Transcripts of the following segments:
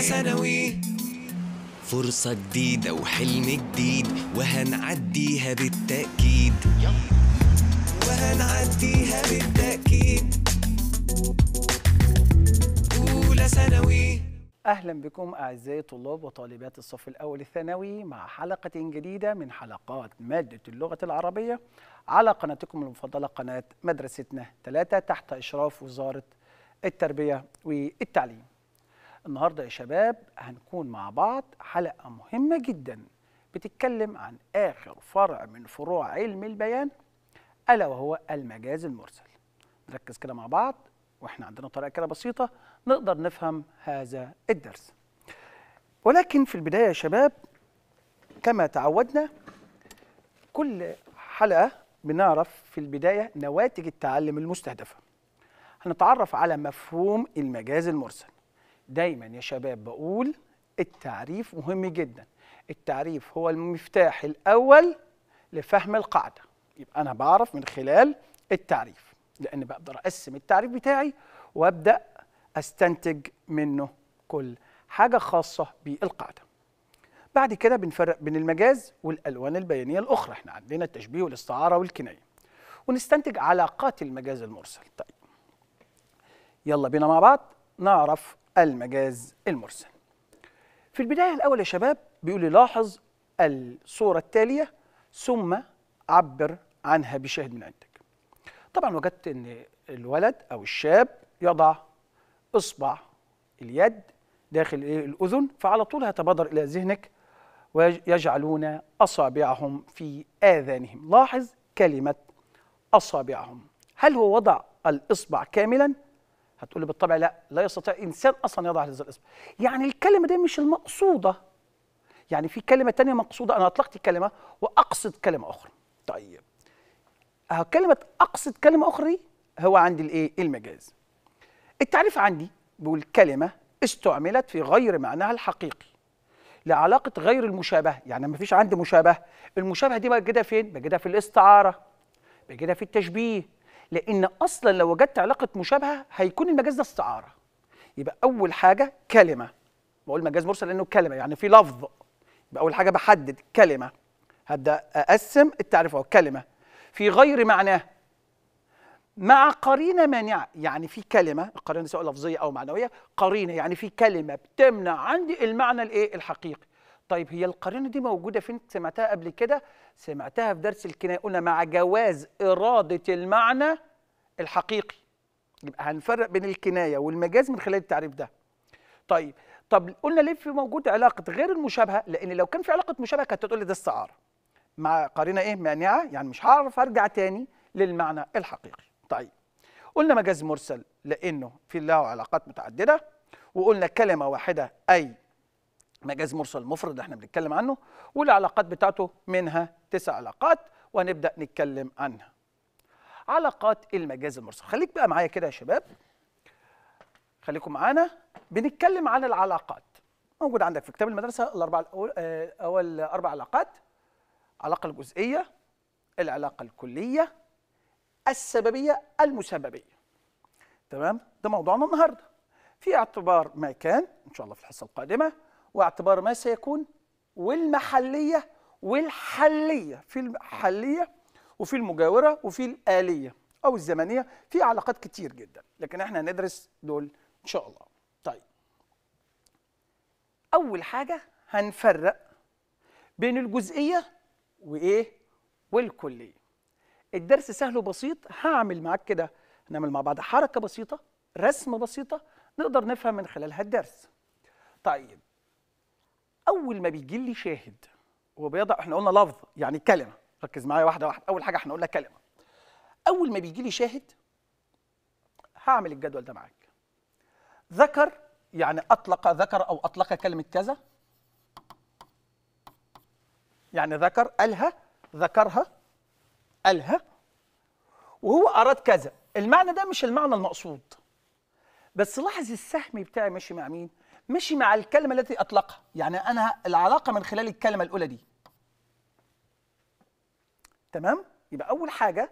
ثانوي فرصة جديدة وحلم جديد وهنعديها بالتأكيد وهنعديها بالتأكيد أولى ثانوي أهلا بكم أعزائي طلاب وطالبات الصف الأول الثانوي مع حلقة جديدة من حلقات مادة اللغة العربية على قناتكم المفضلة قناة مدرستنا ثلاثة تحت إشراف وزارة التربية والتعليم النهارده يا شباب هنكون مع بعض حلقه مهمه جدا بتتكلم عن اخر فرع من فروع علم البيان الا وهو المجاز المرسل نركز كده مع بعض واحنا عندنا طريقه كده بسيطه نقدر نفهم هذا الدرس ولكن في البدايه يا شباب كما تعودنا كل حلقه بنعرف في البدايه نواتج التعلم المستهدفه هنتعرف على مفهوم المجاز المرسل دايما يا شباب بقول التعريف مهم جدا التعريف هو المفتاح الأول لفهم القاعدة يبقى أنا بعرف من خلال التعريف لأن بقدر أقسم التعريف بتاعي وأبدأ أستنتج منه كل حاجة خاصة بالقاعدة بعد كده بنفرق بين المجاز والألوان البيانية الأخرى احنا عندنا التشبيه والاستعارة والكناية ونستنتج علاقات المجاز المرسل طيب يلا بينا مع بعض نعرف المجاز المرسل في البداية الأول يا شباب بيقول لي لاحظ الصورة التالية ثم عبر عنها بشاهد من عندك طبعا وجدت أن الولد أو الشاب يضع إصبع اليد داخل إيه؟ الأذن فعلى طول هتبادر إلى ذهنك ويجعلون أصابعهم في آذانهم لاحظ كلمة أصابعهم هل هو وضع الإصبع كاملا هتقولي بالطبع لا لا يستطيع انسان اصلا يضع هذا الاسم يعني الكلمه دي مش المقصوده يعني في كلمه تانية مقصوده انا اطلقت كلمه واقصد كلمه اخرى طيب كلمه اقصد كلمه اخرى هو عندي الايه المجاز التعريف عندي بيقول كلمه استعملت في غير معناها الحقيقي لعلاقه غير المشابه يعني ما فيش عندي مشابه المشابه دي بجدها فين بجدها في الاستعاره بجدها في التشبيه لان اصلا لو وجدت علاقه مشابهه هيكون المجاز ده استعاره يبقى اول حاجه كلمه بقول مجاز مرسل لانه كلمه يعني في لفظ يبقى اول حاجه بحدد كلمه هبدا اقسم التعريف اهو كلمه في غير معناه مع قرينه مانعه يعني في كلمه القرينه سواء لفظيه او معنويه قرينه يعني في كلمه بتمنع عندي المعنى الايه الحقيقي طيب هي القرينه دي موجوده فين سمعتها قبل كده سمعتها في درس الكنايه قلنا مع جواز اراده المعنى الحقيقي يبقى هنفرق بين الكنايه والمجاز من خلال التعريف ده طيب طب قلنا ليه في موجود علاقه غير المشابهه لان لو كان في علاقه مشابهه كانت تقول لي ده استعاره مع قرينه ايه مانعه يعني مش هعرف ارجع تاني للمعنى الحقيقي طيب قلنا مجاز مرسل لانه في له علاقات متعدده وقلنا كلمه واحده اي مجاز مرسل مفرد احنا بنتكلم عنه والعلاقات بتاعته منها تسع علاقات وهنبدا نتكلم عنها علاقات المجاز المرسل خليك بقى معايا كده يا شباب خليكم معانا بنتكلم عن العلاقات موجود عندك في كتاب المدرسه الاربع الاول اول اربع علاقات العلاقه الجزئيه العلاقه الكليه السببيه المسببيه تمام ده موضوعنا النهارده في اعتبار ما كان ان شاء الله في الحصه القادمه واعتبار ما سيكون والمحلية والحلية في الحلية وفي المجاورة وفي الآلية أو الزمنية في علاقات كتير جدا لكن احنا هندرس دول إن شاء الله طيب أول حاجة هنفرق بين الجزئية وإيه والكلية الدرس سهل وبسيط هعمل معاك كده نعمل مع بعض حركة بسيطة رسمة بسيطة نقدر نفهم من خلالها الدرس طيب اول ما بيجي لي شاهد وبيضع احنا قلنا لفظ يعني كلمه ركز معايا واحده واحده اول حاجه احنا قلنا كلمه اول ما بيجي لي شاهد هعمل الجدول ده معاك ذكر يعني اطلق ذكر او اطلق كلمه كذا يعني ذكر قالها ذكرها قالها وهو اراد كذا المعنى ده مش المعنى المقصود بس لاحظ السهم بتاعي ماشي مع مين مشي مع الكلمه التي اطلقها يعني انا العلاقه من خلال الكلمه الاولى دي تمام يبقى اول حاجه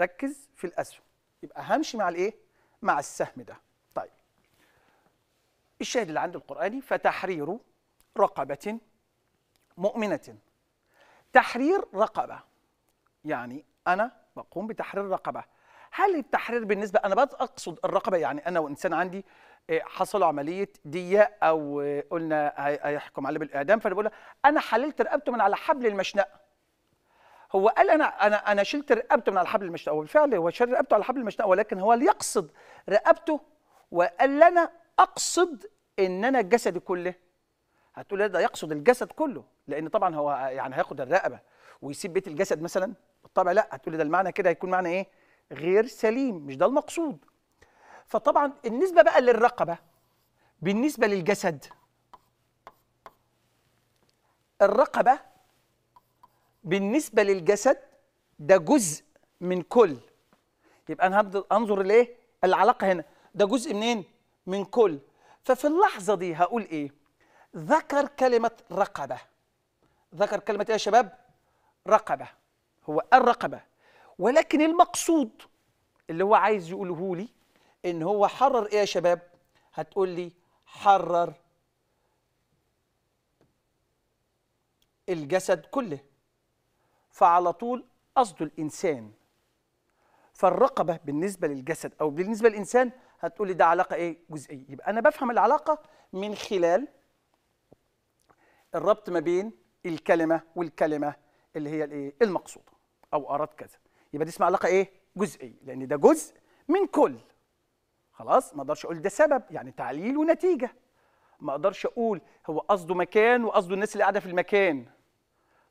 ركز في الاسهم يبقى همشي مع الايه مع السهم ده طيب الشاهد اللي عند القراني فتحرير رقبه مؤمنه تحرير رقبه يعني انا بقوم بتحرير رقبه هل التحرير بالنسبه انا بس اقصد الرقبه يعني انا وانسان عندي آه، حصلوا عمليه ديه او آه، قلنا هيحكم عليه بالاعدام فانا بقول انا حللت رقبته من على حبل المشنقه هو قال انا انا انا شلت رقبته من على حبل المشنقه وبالفعل هو شال رقبته على حبل المشنقه ولكن هو يقصد رقبته وقال لنا اقصد ان انا جسدي كله هتقول ده يقصد الجسد كله لان طبعا هو يعني هياخد الرقبه ويسيب بيت الجسد مثلا بالطبع لا هتقول ده المعنى كده هيكون معنى ايه غير سليم مش ده المقصود فطبعا النسبة بقى للرقبة بالنسبة للجسد الرقبة بالنسبة للجسد ده جزء من كل يبقى أنا هبدأ أنظر لإيه؟ العلاقة هنا ده جزء منين؟ من كل ففي اللحظة دي هقول إيه؟ ذكر كلمة رقبة ذكر كلمة إيه يا شباب؟ رقبة هو الرقبة ولكن المقصود اللي هو عايز يقوله لي ان هو حرر ايه يا شباب هتقول لي حرر الجسد كله فعلى طول قصده الانسان فالرقبه بالنسبه للجسد او بالنسبه للانسان هتقول لي ده علاقه ايه جزئيه يبقى انا بفهم العلاقه من خلال الربط ما بين الكلمه والكلمه اللي هي الايه المقصوده او اراد كذا يبقى دي اسمها علاقه ايه جزئي لان ده جزء من كل خلاص ما اقدرش اقول ده سبب يعني تعليل ونتيجه ما اقدرش اقول هو قصده مكان وقصده الناس اللي قاعده في المكان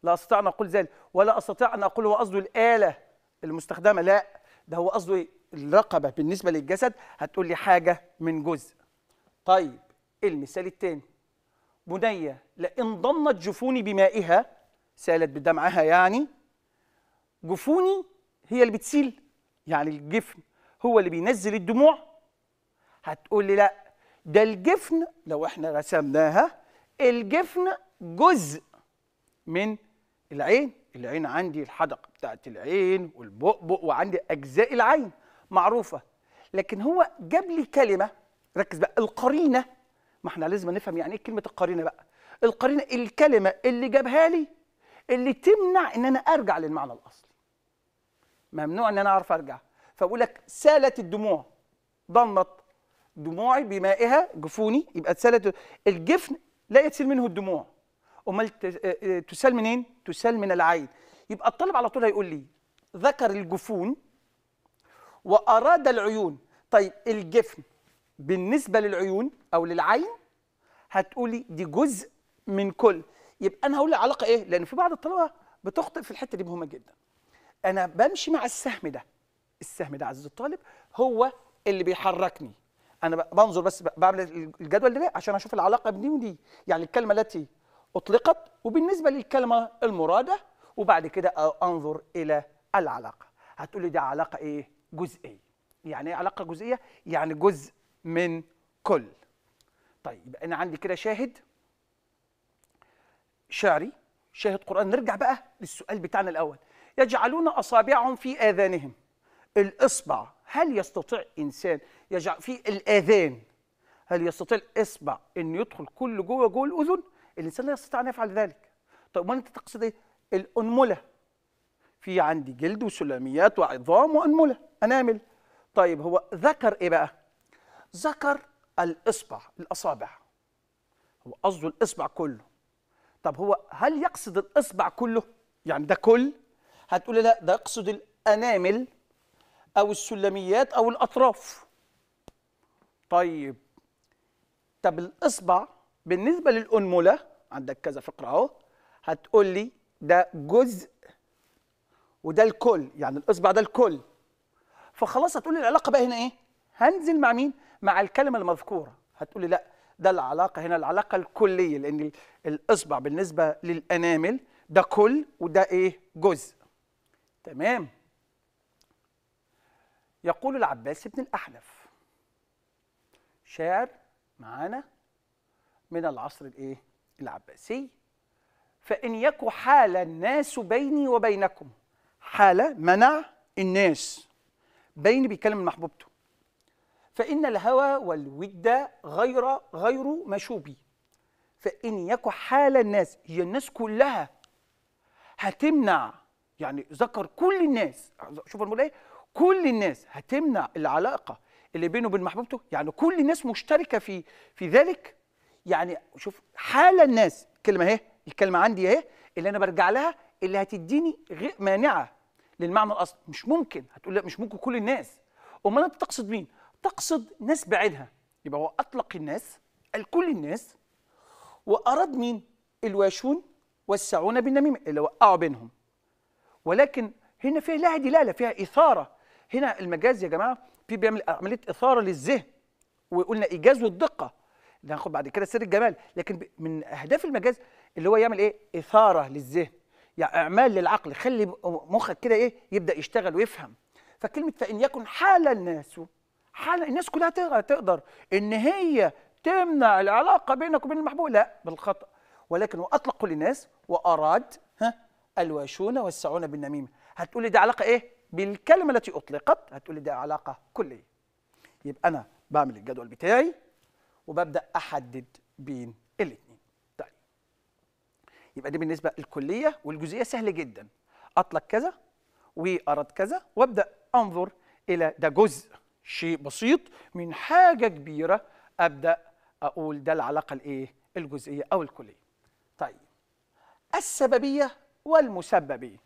لا استطيع ان اقول ذلك ولا استطيع ان اقول هو قصده الاله المستخدمه لا ده هو قصده ايه الرقبه بالنسبه للجسد هتقول لي حاجه من جزء طيب المثال الثاني بنيه لئن ضنت جفوني بمائها سالت بدمعها يعني جفوني هي اللي بتسيل يعني الجفن هو اللي بينزل الدموع هتقول لي لا ده الجفن لو احنا رسمناها الجفن جزء من العين العين عندي الحدقه بتاعت العين والبؤبؤ وعندي اجزاء العين معروفه لكن هو جاب لي كلمه ركز بقى القرينه ما احنا لازم نفهم يعني ايه كلمه القرينه بقى القرينه الكلمه اللي جابها لي اللي تمنع ان انا ارجع للمعنى الاصلي ممنوع ان انا اعرف ارجع فبقول لك سالت الدموع ضمت دموعي بمائها جفوني يبقى اتسالت الجفن لا يسيل منه الدموع امال آه، آه، تسال منين تسال من العين يبقى الطالب على طول هيقول لي ذكر الجفون واراد العيون طيب الجفن بالنسبه للعيون او للعين هتقولي دي جزء من كل يبقى انا هقول العلاقه ايه لان في بعض الطلبه بتخطئ في الحته دي مهمه جدا انا بمشي مع السهم ده السهم ده عزيزي الطالب هو اللي بيحركني انا بنظر بس بعمل الجدول ده عشان اشوف العلاقه بين دي ودي يعني الكلمه التي اطلقت وبالنسبه للكلمه المراده وبعد كده انظر الى العلاقه هتقولي دي علاقه ايه جزئيه يعني ايه علاقه جزئيه يعني جزء من كل طيب انا عندي كده شاهد شعري شاهد قران نرجع بقى للسؤال بتاعنا الاول يجعلون أصابعهم في آذانهم الإصبع هل يستطيع إنسان يجعل في الآذان هل يستطيع الإصبع أن يدخل كل جوه جوه الأذن الإنسان لا يستطيع أن يفعل ذلك طيب ما أنت تقصد إيه الأنملة في عندي جلد وسلاميات وعظام وأنملة أنامل طيب هو ذكر إيه بقى ذكر الإصبع الأصابع هو قصده الإصبع كله طب هو هل يقصد الإصبع كله يعني ده كل هتقولي لا ده اقصد الانامل او السلميات او الاطراف طيب طب الاصبع بالنسبه للانمله عندك كذا فقره اهو هتقول لي ده جزء وده الكل يعني الاصبع ده الكل فخلاص هتقول لي العلاقه بقى هنا ايه هنزل مع مين مع الكلمه المذكوره هتقول لي لا ده العلاقه هنا العلاقه الكليه لان الاصبع بالنسبه للانامل ده كل وده ايه جزء تمام يقول العباس بن الأحنف شاعر معانا من العصر الايه العباسي فإن يك حال الناس بيني وبينكم حال منع الناس بيني بيكلم محبوبته فإن الهوى والود غير غير مشوبي فإن يك حال الناس هي الناس كلها هتمنع يعني ذكر كل الناس شوف بنقول ايه كل الناس هتمنع العلاقه اللي بينه وبين محبوبته يعني كل الناس مشتركه في في ذلك يعني شوف حال الناس كلمه اهي الكلمه عندي اهي اللي انا برجع لها اللي هتديني غير مانعه للمعنى الاصلي مش ممكن هتقول لا مش ممكن كل الناس امال انت تقصد مين تقصد ناس بعينها يبقى هو اطلق الناس قال كل الناس واراد مين الواشون والسعون بالنميمه اللي وقعوا بينهم ولكن هنا فيها لها دلاله فيها اثاره هنا المجاز يا جماعه في بيعمل عمليه اثاره للذهن وقلنا ايجاز والدقه ناخد هناخد بعد كده سر الجمال لكن من اهداف المجاز اللي هو يعمل ايه اثاره للذهن يعني اعمال للعقل خلي مخك كده ايه يبدا يشتغل ويفهم فكلمه فان يكن حال الناس حال الناس كلها تقدر ان هي تمنع العلاقه بينك وبين المحبوب لا بالخطا ولكن واطلق للناس واراد ها الواشون والسعون بالنميمة هتقولي ده علاقة إيه بالكلمة التي أطلقت هتقولي ده علاقة كلية يبقى أنا بعمل الجدول بتاعي وببدأ أحدد بين الاثنين طيب يبقى دي بالنسبة الكلية والجزئية سهلة جدا أطلق كذا وأرد كذا وأبدأ أنظر إلى ده جزء شيء بسيط من حاجة كبيرة أبدأ أقول ده العلاقة الإيه الجزئية أو الكلية طيب السببية والمسببين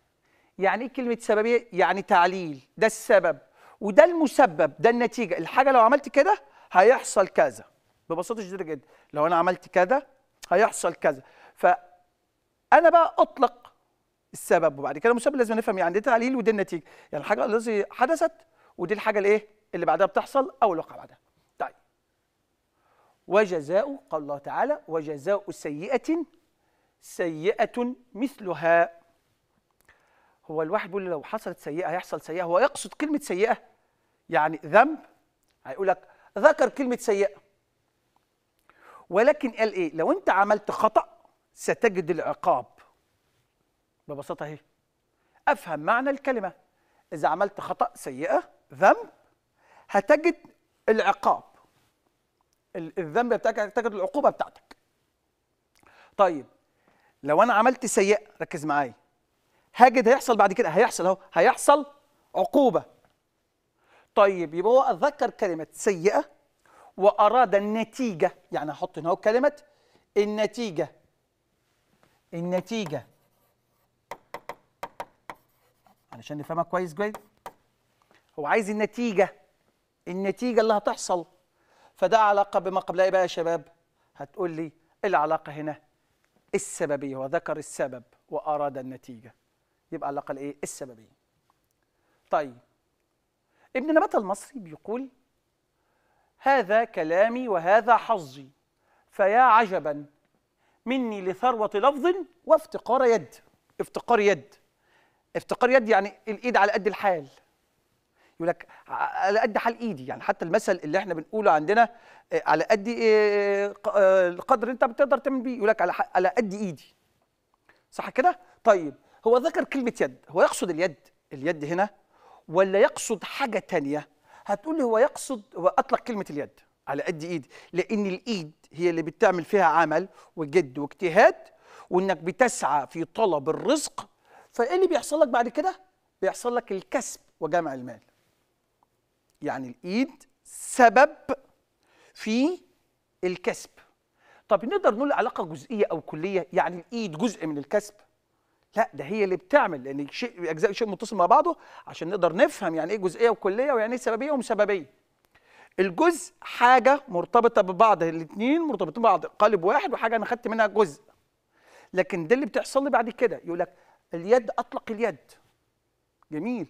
يعني ايه كلمه سببيه يعني تعليل ده السبب وده المسبب ده النتيجه الحاجه لو عملت كده هيحصل كذا ببساطه شديده جدا لو انا عملت كذا هيحصل كذا ف انا بقى اطلق السبب وبعد كده المسبب لازم نفهم يعني ده تعليل ودي النتيجه يعني الحاجه التي حدثت ودي الحاجه الايه اللي بعدها بتحصل او الواقع بعدها طيب وجزاء قال الله تعالى وجزاء سيئه سيئة مثلها هو الواحد بيقول لو حصلت سيئة هيحصل سيئة هو يقصد كلمة سيئة يعني ذنب هيقول لك ذكر كلمة سيئة ولكن قال ايه لو انت عملت خطأ ستجد العقاب ببساطة اهي افهم معنى الكلمة اذا عملت خطأ سيئة ذنب هتجد العقاب الذنب بتاعك هتجد العقوبة بتاعتك طيب لو انا عملت سيئه ركز معايا هاجد هيحصل بعد كده هيحصل اهو هيحصل عقوبه طيب يبقى هو ذكر كلمه سيئه واراد النتيجه يعني هحط هنا كلمه النتيجه النتيجه علشان نفهمها كويس جدا هو عايز النتيجه النتيجه اللي هتحصل فده علاقه بما قبلها ايه بقى يا شباب هتقول لي العلاقه هنا السببيه وذكر السبب واراد النتيجه يبقى على الاقل ايه السببيه طيب ابن نبات المصري بيقول هذا كلامي وهذا حظي فيا عجبا مني لثروة لفظ وافتقار يد افتقار يد افتقار يد يعني الايد على قد الحال يقول لك على قد حال ايدي يعني حتى المثل اللي احنا بنقوله عندنا آه، على قد آه، آه، القدر انت بتقدر تعمل بيه يقول لك على على قد ايدي صح كده طيب هو ذكر كلمه يد هو يقصد اليد اليد هنا ولا يقصد حاجه تانية هتقول لي هو يقصد هو اطلق كلمه اليد على قد ايدي لان الايد هي اللي بتعمل فيها عمل وجد واجتهاد وانك بتسعى في طلب الرزق فايه اللي بيحصل لك بعد كده بيحصل لك الكسب وجمع المال يعني الايد سبب في الكسب طب نقدر نقول علاقه جزئيه او كليه يعني الايد جزء من الكسب لا ده هي اللي بتعمل لان شيء اجزاء شيء متصل مع بعضه عشان نقدر نفهم يعني ايه جزئيه وكليه ويعني ايه سببيه ومسببيه الجزء حاجه مرتبطه ببعض الاثنين مرتبطين ببعض قالب واحد وحاجه انا خدت منها جزء لكن ده اللي بتحصل لي بعد كده يقول لك اليد اطلق اليد جميل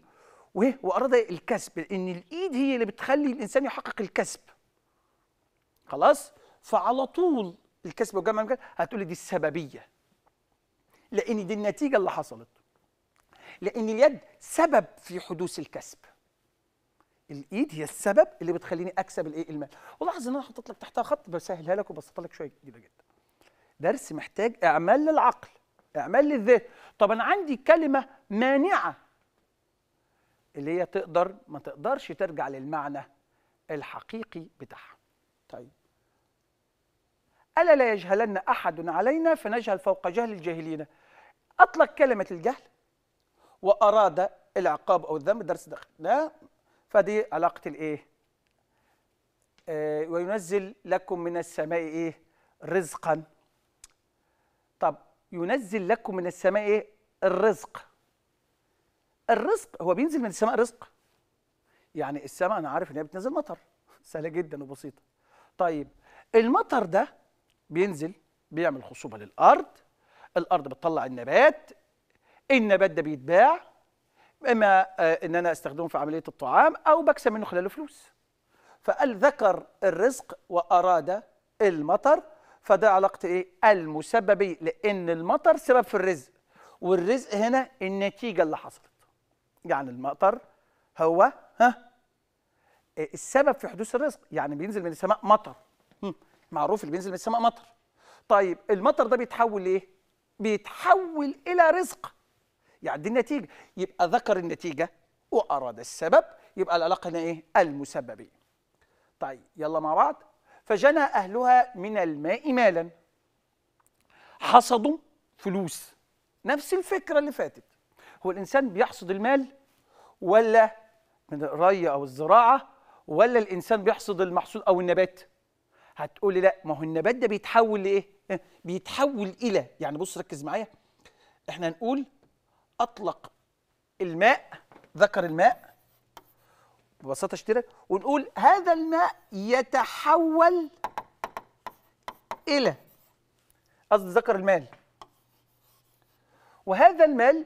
وإيه وأراد الكسب لأن الإيد هي اللي بتخلي الإنسان يحقق الكسب خلاص فعلى طول الكسب والجمع المكان هتقول لي دي السببية لأن دي النتيجة اللي حصلت لأن اليد سبب في حدوث الكسب الايد هي السبب اللي بتخليني اكسب الايه المال ولاحظ ان انا حاطط لك تحتها خط بسهلها لك وبسطها لك شويه جدا جدا درس محتاج اعمال للعقل اعمال للذهن طب انا عندي كلمه مانعه اللي هي تقدر ما تقدرش ترجع للمعنى الحقيقي بتاعها طيب ألا لا يجهلن أحد علينا فنجهل فوق جهل الجاهلين أطلق كلمة الجهل وأراد العقاب أو الذنب درس لا فدي علاقة الإيه؟ آه وينزل لكم من السماء إيه؟ رزقا طب ينزل لكم من السماء إيه؟ الرزق الرزق هو بينزل من السماء رزق يعني السماء انا عارف ان هي بتنزل مطر سهله جدا وبسيطه طيب المطر ده بينزل بيعمل خصوبه للارض الارض بتطلع النبات النبات ده بيتباع اما آه، ان انا استخدمه في عمليه الطعام او بكسب منه خلاله فلوس فقال ذكر الرزق واراد المطر فده علاقه ايه المسببيه لان المطر سبب في الرزق والرزق هنا النتيجه اللي حصلت يعني المطر هو ها آه، السبب في حدوث الرزق يعني بينزل من السماء مطر معروف اللي بينزل من السماء مطر طيب المطر ده بيتحول لايه بيتحول الى رزق يعني دي النتيجه يبقى ذكر النتيجه واراد السبب يبقى العلاقه هنا ايه المسببين طيب يلا مع بعض فجنى اهلها من الماء مالا حصدوا فلوس نفس الفكره اللي فاتت هو الانسان بيحصد المال ولا من الري او الزراعه ولا الانسان بيحصد المحصول او النبات هتقول لي لا ما هو النبات ده بيتحول لايه إيه؟ بيتحول الى يعني بص ركز معايا احنا نقول اطلق الماء ذكر الماء ببساطه اشترك ونقول هذا الماء يتحول الى قصدي ذكر المال وهذا المال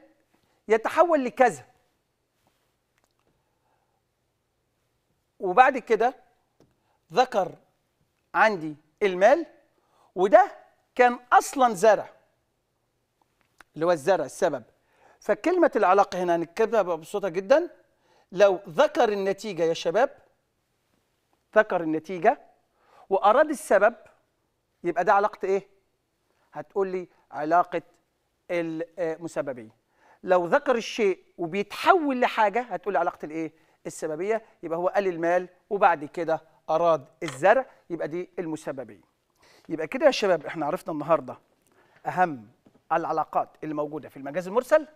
يتحول لكذا وبعد كده ذكر عندي المال وده كان اصلا زرع اللي هو الزرع السبب فكلمه العلاقه هنا هنتكلمها ببساطه جدا لو ذكر النتيجه يا شباب ذكر النتيجه واراد السبب يبقى ده علاقه ايه هتقول لي علاقه المسببين لو ذكر الشيء وبيتحول لحاجه هتقول علاقه الايه السببيه يبقى هو قال المال وبعد كده اراد الزرع يبقى دي المسببيه يبقى كده يا شباب احنا عرفنا النهارده اهم العلاقات اللي موجوده في المجاز المرسل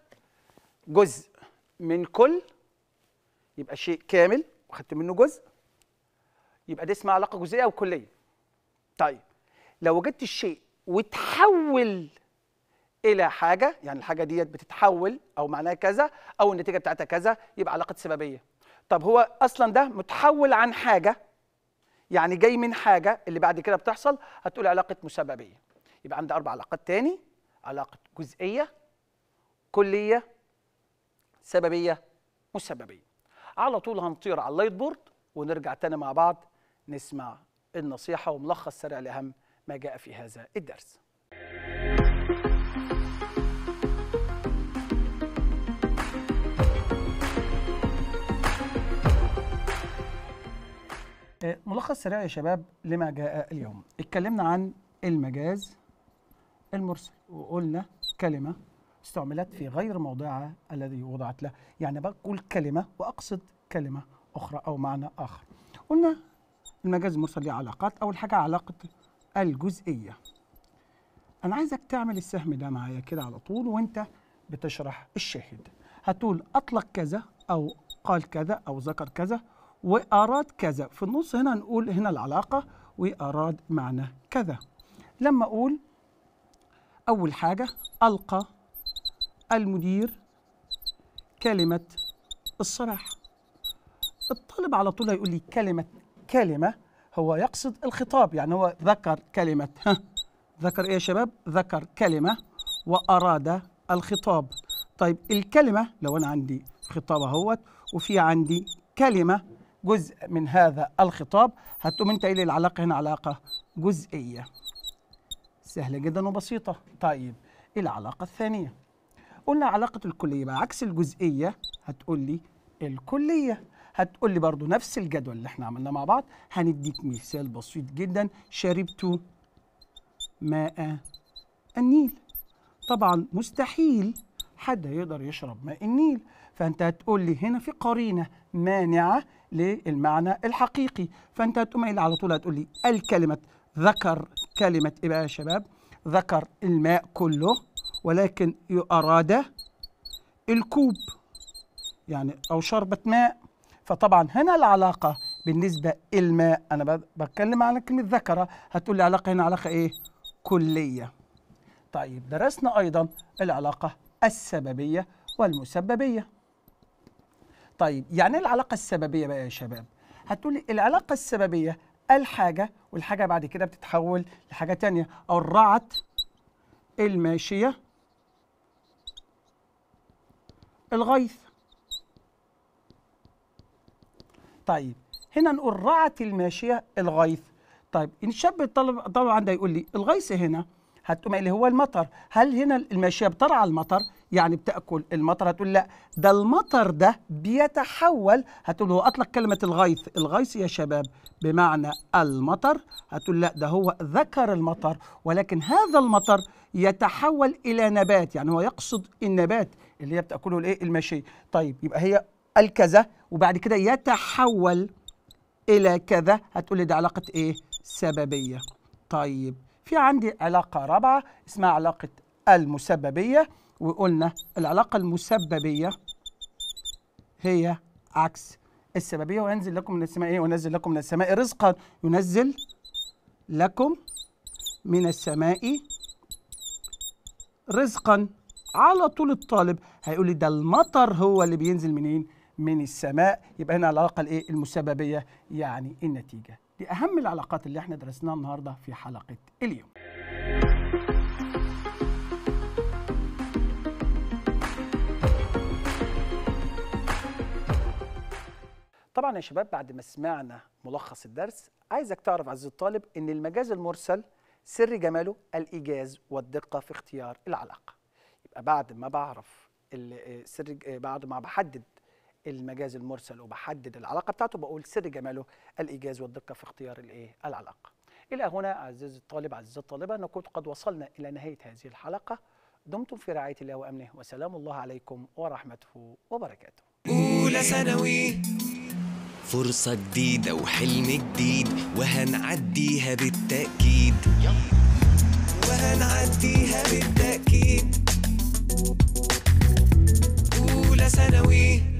جزء من كل يبقى شيء كامل واخدت منه جزء يبقى دي اسمها علاقه جزئيه او كليه طيب لو وجدت الشيء وتحول الى حاجه يعني الحاجه ديت بتتحول او معناها كذا او النتيجه بتاعتها كذا يبقى علاقه سببيه طب هو اصلا ده متحول عن حاجه يعني جاي من حاجه اللي بعد كده بتحصل هتقول علاقه مسببيه يبقى عندي اربع علاقات تاني علاقه جزئيه كليه سببيه مسببيه على طول هنطير على اللايت بورد ونرجع تاني مع بعض نسمع النصيحه وملخص سريع لاهم ما جاء في هذا الدرس آه، ملخص سريع يا شباب لما جاء اليوم اتكلمنا عن المجاز المرسل وقلنا كلمة استعملت في غير موضعها الذي وضعت له يعني بقول كلمة وأقصد كلمة أخرى أو معنى آخر قلنا المجاز المرسل له علاقات أول حاجة علاقة الجزئية انا عايزك تعمل السهم ده معايا كده على طول وانت بتشرح الشاهد هتقول اطلق كذا او قال كذا او ذكر كذا واراد كذا في النص هنا نقول هنا العلاقه واراد معنى كذا لما اقول اول حاجه القى المدير كلمه الصلاح الطالب على طول هيقول لي كلمه كلمه هو يقصد الخطاب يعني هو ذكر كلمه ها ذكر ايه يا شباب ذكر كلمه واراد الخطاب طيب الكلمه لو انا عندي خطاب اهوت وفي عندي كلمه جزء من هذا الخطاب هتقوم انت ايه العلاقه هنا علاقه جزئيه سهله جدا وبسيطه طيب إيه العلاقه الثانيه قلنا علاقه الكليه بقى عكس الجزئيه هتقول لي الكليه هتقول لي برضو نفس الجدول اللي احنا عملناه مع بعض هنديك مثال بسيط جدا شربت ماء النيل طبعا مستحيل حد يقدر يشرب ماء النيل فانت هتقول لي هنا في قرينه مانعه للمعنى الحقيقي فانت هتقوم قايل على طول هتقول لي الكلمه ذكر كلمه ايه بقى يا شباب ذكر الماء كله ولكن اراد الكوب يعني او شربة ماء فطبعا هنا العلاقه بالنسبه الماء انا بتكلم على كلمه ذكر هتقول لي علاقه هنا علاقه ايه كلية طيب درسنا أيضا العلاقة السببية والمسببية طيب يعني العلاقة السببية بقى يا شباب هتقولي العلاقة السببية الحاجة والحاجة بعد كده بتتحول لحاجة تانية الرعت الماشية الغيث طيب هنا نقول رعت الماشية الغيث طيب الشاب طلب طبعا عنده يقول لي الغيث هنا هتقوم اللي هو المطر هل هنا الماشيه بترعى المطر يعني بتاكل المطر هتقول لا ده المطر ده بيتحول هتقول هو اطلق كلمه الغيث الغيث يا شباب بمعنى المطر هتقول لا ده هو ذكر المطر ولكن هذا المطر يتحول الى نبات يعني هو يقصد النبات اللي هي بتاكله الايه الماشيه طيب يبقى هي الكذا وبعد كده يتحول الى كذا هتقول لي ده علاقه ايه سببية طيب في عندي علاقة رابعة اسمها علاقة المسببية وقلنا العلاقة المسببية هي عكس السببية وينزل لكم من السماء إيه؟ وينزل لكم من السماء رزقا ينزل لكم من السماء رزقا على طول الطالب هيقول لي ده المطر هو اللي بينزل منين؟ من السماء يبقى هنا العلاقة الإيه؟ المسببية يعني النتيجة دي أهم العلاقات اللي احنا درسناها النهاردة في حلقة اليوم طبعا يا شباب بعد ما سمعنا ملخص الدرس عايزك تعرف عزيزي الطالب ان المجاز المرسل سر جماله الايجاز والدقه في اختيار العلاقه يبقى بعد ما بعرف آه، سر آه، بعد ما بحدد المجاز المرسل وبحدد العلاقه بتاعته بقول سر جماله الايجاز والدقه في اختيار الايه العلاقه الى هنا عزيزي الطالب عزيزي الطالبه نكون قد وصلنا الى نهايه هذه الحلقه دمتم في رعايه الله وامنه وسلام الله عليكم ورحمته وبركاته اولى ثانوي فرصه جديده وحلم جديد وهنعديها بالتاكيد وهنعديها بالتاكيد أولى ثانوي